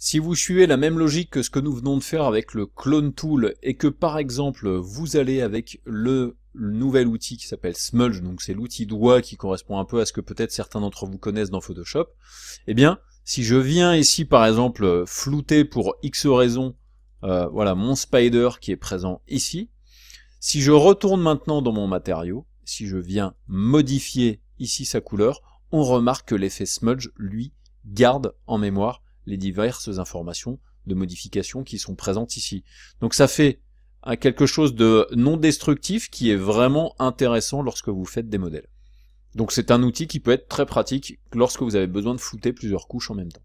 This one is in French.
Si vous suivez la même logique que ce que nous venons de faire avec le clone tool et que par exemple vous allez avec le nouvel outil qui s'appelle Smudge, donc c'est l'outil doigt qui correspond un peu à ce que peut-être certains d'entre vous connaissent dans Photoshop, eh bien si je viens ici par exemple flouter pour X raison euh, voilà mon spider qui est présent ici, si je retourne maintenant dans mon matériau, si je viens modifier ici sa couleur, on remarque que l'effet smudge, lui, garde en mémoire les diverses informations de modification qui sont présentes ici. Donc ça fait hein, quelque chose de non destructif qui est vraiment intéressant lorsque vous faites des modèles. Donc c'est un outil qui peut être très pratique lorsque vous avez besoin de flouter plusieurs couches en même temps.